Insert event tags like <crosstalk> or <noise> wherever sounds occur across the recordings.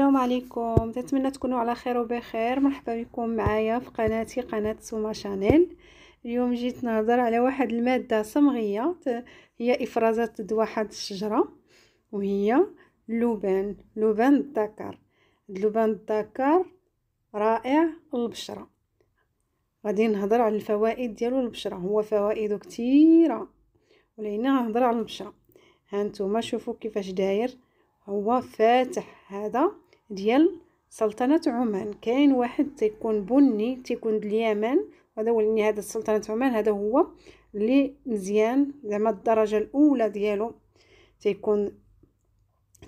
السلام عليكم نتمنى تكونوا على خير وبخير مرحبا بكم معايا في قناتي قناه سوما شانيل اليوم جيت نهضر على واحد الماده صمغيه هي افرازات دواء واحد الشجره وهي اللبان لبان الذكر اللبان الذكر رائع للبشره غادي نهضر على الفوائد ديالو للبشره هو فوائده كثيره ولينا نهضر على البشره هانتوما شوفوا كيفاش داير هو فاتح هذا ديال سلطنة عمان كاين واحد تيكون بني تيكون اليمن هذا هو هذا سلطنة عمان هذا هو اللي مزيان زعما الدرجة الأولى ديالو تيكون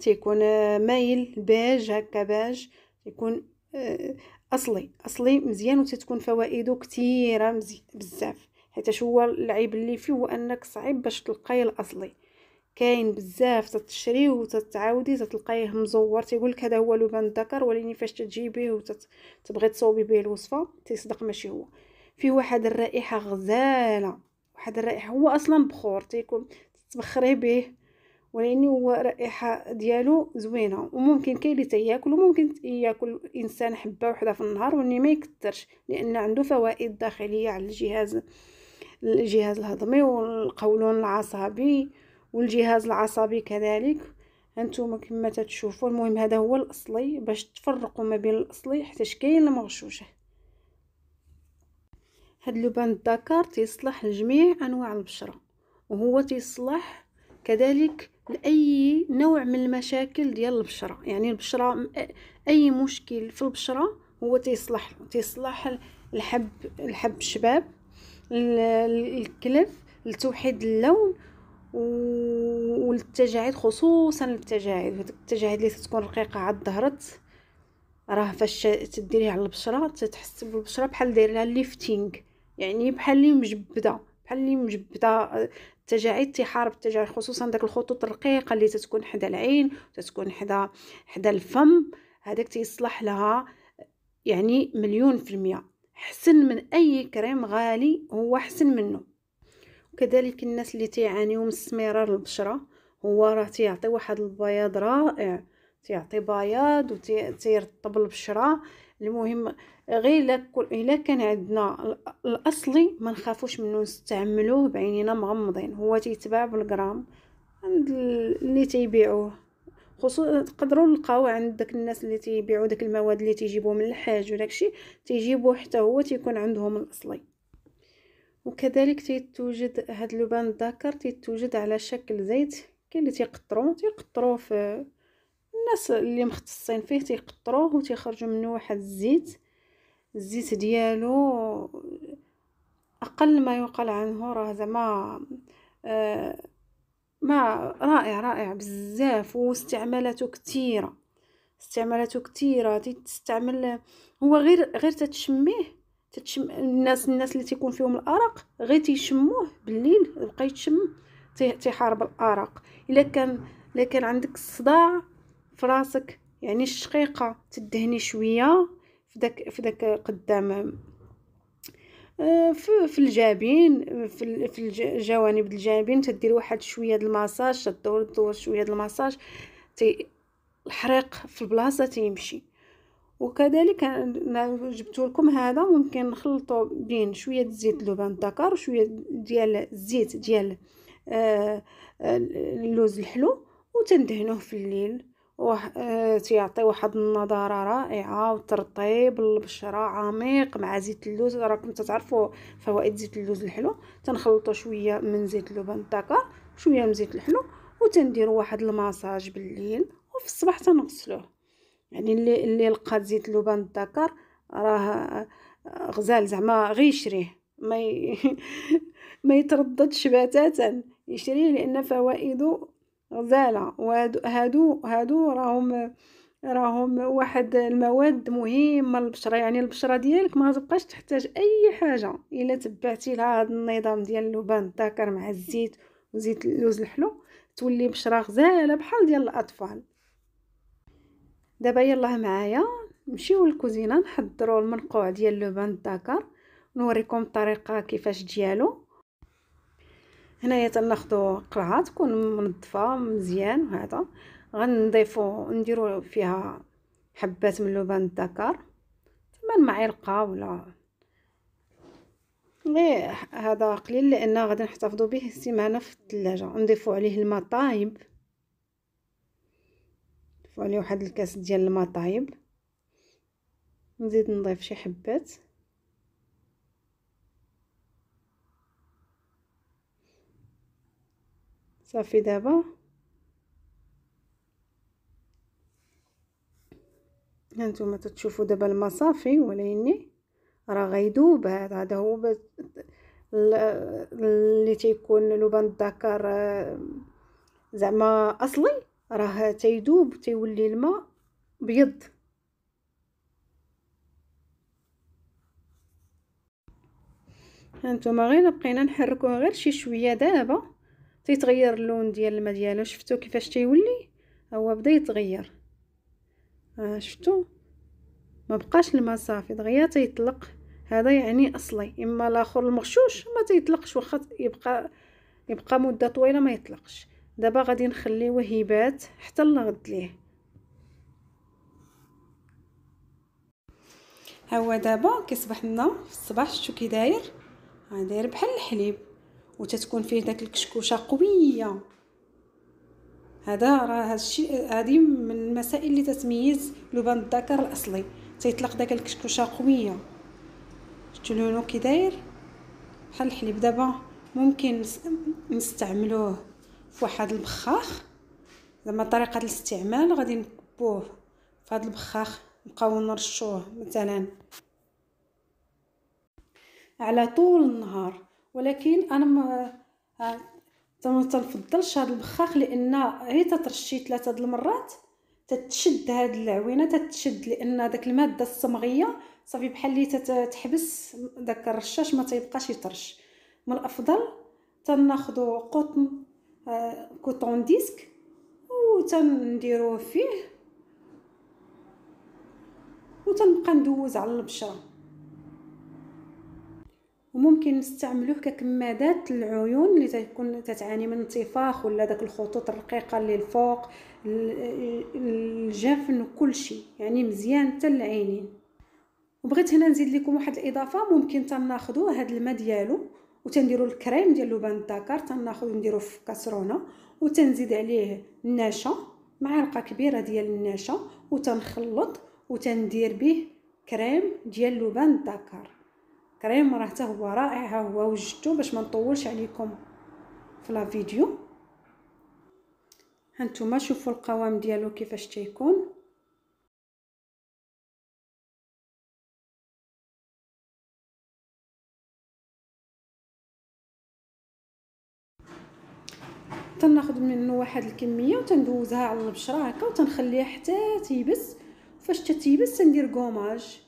تيكون آه، مايل باج هكا باج تيكون آه، اصلي اصلي مزيان وتتكون فوائده كثيره بزاف حيتاش هو العيب اللي فيه هو انك صعيب باش تلقاي الاصلي كاين بزاف تتشري وتتعاودي تتلقايه مزور تيقولك هذا هو لبان الذكر ولكن فاش تجيبيه وتبغي تصوبي به الوصفه تيصدق ماشي هو فيه واحد الرائحه غزاله واحد الرائحه هو اصلا بخور تيكون تتبخري به ولكن هو الرائحه ديالو زوينه وممكن كاين اللي تياكل وممكن ياكل الانسان حبه وحده في النهار واللي ما يكثرش لان عنده فوائد داخليه على الجهاز الجهاز الهضمي والقولون العصبي والجهاز العصبي كذلك هانتوما كما تشوفوا المهم هذا هو الاصلي باش تفرقوا ما بين الاصلي حتى كاين المغشوشه هاد لبان الدكار تيصلح لجميع انواع البشره وهو تيصلح كذلك لاي نوع من المشاكل ديال البشره يعني البشره اي مشكل في البشره هو تيصلح تيصلح الحب الحب الشباب الكلف لتوحيد اللون والتجاعيد خصوصا التجاعيد هذوك التجاعيد اللي تكون رقيقه عاد ظهرت راه فاش تديريه على البشره تتحس بالبشره بحال داير لها ليفتينغ يعني بحال اللي مجبده بحال اللي مجبده التجاعيد تحارب التجاعيد خصوصا داك الخطوط الرقيقه اللي تتكون حدا العين تتكون حدا حدا الفم هذاك تيصلح لها يعني مليون في المية حسن من اي كريم غالي هو حسن منه وكذلك الناس اللي تيعانيو من السميرار البشره هو راه تيعطي واحد البياض رائع تيعطي بياض وتيرطب البشره المهم غير الا كان عندنا الاصلي ما نخافوش منه نستعملوه بعينينا مغمضين هو تيتباع بالغرام عند اللي تيبيعوه خصوصا تقدروا نلقاو عند داك الناس اللي تيبيعوا داك المواد اللي تيجيبوه من الحاج وداكشي تيجيبوه حتى هو تيكون عندهم الاصلي وكذلك تيتوجد هاد لبان الذكر تيتوجد على شكل زيت كاين اللي تيقطروه تيقطروه في الناس اللي مختصين فيه تيقطروه وتيخرجوا منه واحد الزيت الزيت ديالو اقل ما يقال عنه راه زعما آه، ما رائع رائع بزاف واستعمالاته كثيره استعمالاته كثيره تستعمل هو غير غير تتشميه تتشم الناس الناس اللي تيكون فيهم الارق غير تيشموه بالليل بقى يتشم تيحارب الارق الا كان الا كان عندك الصداع في راسك يعني الشقيقه تدهني شويه في داك في داك قدام آه، في في الجبين في في الجوانب الجبين تدير واحد شويه ديال الماساج تدور دور شويه ديال الماساج تي الحريق في البلاصه تيمشي وكذلك انا جبت لكم هذا ممكن نخلطوا بين شويه زيت لبن الدكر وشويه ديال الزيت ديال آه، آه، اللوز الحلو وتندهنوه في الليل و آه، تيعطي واحد النضاره رائعه وترطيب البشره عميق مع زيت اللوز راكم تتعرفوا فوائد زيت اللوز الحلو تنخلطوا شويه من زيت اللبن الدكر شويه من زيت الحلو وتنديروا واحد المساج بالليل وفي الصباح تنغسلوه يعني اللي اللي لقى زيت لبان الذكر راه غزال زعما غير يشريه ما ي... <laughs> ما يترددش بتاتا يشريه لان فوائده غزاله وهادو هادو هادو راهم راهم واحد المواد مهمه للبشره يعني البشره ديالك ما تبقاش تحتاج اي حاجه الا تبعتي لها هذا النظام ديال اللبان الذكر مع الزيت وزيت اللوز الحلو تولي بشره غزاله بحال ديال الاطفال دابا يلاه معايا نمشيو للكوزينه نحضروا المنقوع ديال لبان الذكر نوريكم الطريقه كيفاش ديالو هنايا تناخذوا قرعه تكون منظفه مزيان وهذا غنضيفو نديرو فيها حبات من لبان الذكر ثمان معلقه ولا غير هذا قليل لان غادي نحتفظوا به سيمانه في الثلاجه نضيفو عليه الماء طايب نضيف عليه واحد الكاس ديال الماء طايب نزيد نضيف شي حبات صافي دابا هانتوما تتشوفوا دابا الماء صافي وليني راه غيدوب هذا هذا هو اللي تيكون لبن الدكر آه، زعما اصلي راه تيدوب تيولي الماء بيض هانتوما غير بقينا نحركوها غير شي شويه دابا تيتغير اللون ديال الماء ديالو شفتو كيفاش تيولي هو بدا يتغير ها شفتو ما بقاش الماء صافي دغيا تيطلق هذا يعني اصلي اما الاخر المغشوش ما تيطلقش واخا يبقى يبقى مده طويله ما يطلقش دابا غادي نخليوه يبات حتى لغد ليه ها هو دابا كيصبح لنا في الصباح شتو كي داير داير بحال الحليب وتتكون فيه داك الكشكوشه قويه هذا راه الشيء هذه من المسائل اللي تتميز لبان الذكر الاصلي تيطلق داك الكشكوشه قويه شتو لونو كي داير بحال الحليب دابا ممكن نستعملوه فواحد البخاخ زعما طريقه الاستعمال غادي نكبوه فهاد البخاخ نبقاو نرشوه مثلا على طول النهار ولكن انا ما آه، تنفضلش هاد البخاخ لان غير تترشي ثلاثه د المرات تتشد هاد العوينه تتشد لان داك الماده الصمغيه صافي بحال اللي تتحبس داك الرشاش ما تيبقاش يترش من الافضل تناخذ قطن آه، كوتون ديسك و تنديروه فيه وتنبقى تنبقى ندوز على البشره وممكن نستعملوه ككمادات للعيون اللي تكون تتعاني من انتفاخ ولا داك الخطوط الرقيقه اللي الفوق الجفن وكل شيء يعني مزيان حتى العينين وبغيت هنا نزيد لكم واحد الاضافه ممكن تناخذوا هذا الماء ديالو وتنديروا الكريم ديال لوبان الدكر تناخذ نديرو في كاسرونه وتنزيد عليه النشا معلقه كبيره ديال النشا وتنخلط وتندير به كريم ديال لوبان الدكر كريم راه حتى هو رائع ها هو وجدته باش ما نطولش عليكم في لا فيديو هانتوما شوفوا القوام ديالو كيفاش تيكون تناخذ منه واحد الكميه وتندوزها على البشره هكا وتنخليها حتى تيبس فاش تتيبس تندير غوماج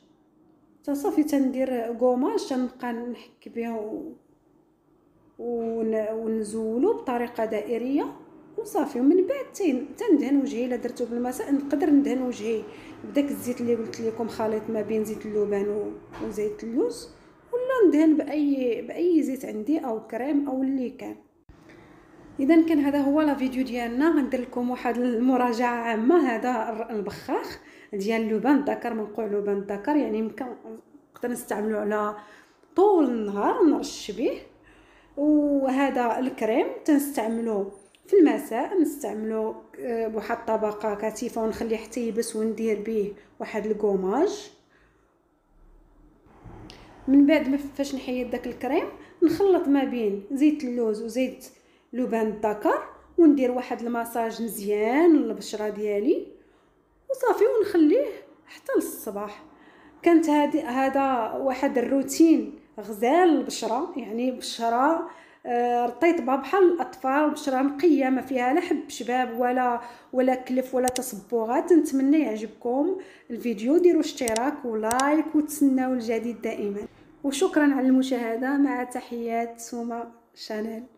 حتى صافي تندير غوماج تنبقى نحك بها و... ونزولو بطريقه دائريه وصافي ومن بعد تندهن وجهي الا درتو بالمساء نقدر ندهن وجهي بداك الزيت اللي قلت لكم خليط ما بين زيت اللبان وزيت اللوز ولا ندهن باي باي زيت عندي او كريم او اللي كان اذا كان هذا هو لا فيديو ديالنا غندير لكم واحد المراجعه عامه هذا البخاخ ديال لوبان الذكر منقوع لبان الذكر يعني يمكن نقدر نستعملو على طول النهار نرش به وهذا الكريم تنستعملو في المساء نستعملو آه، بواحد الطبقه كثيفه ونخليه حتى يبس وندير به واحد الكوماج من بعد ما فاش نحيد داك الكريم نخلط ما بين زيت اللوز وزيت لبان الذكر وندير واحد المساج مزيان للبشره ديالي وصافي ونخليه حتى للصباح كانت هادي هذا واحد الروتين غزال يعني البشره يعني بشره آه، رطيطبه بحال الاطفال بشره نقيه ما فيها لا حب شباب ولا ولا كلف ولا تصبغات نتمنى يعجبكم الفيديو ديروا اشتراك ولايك وتسناو الجديد دائما وشكرا على المشاهده مع تحيات سوما شانيل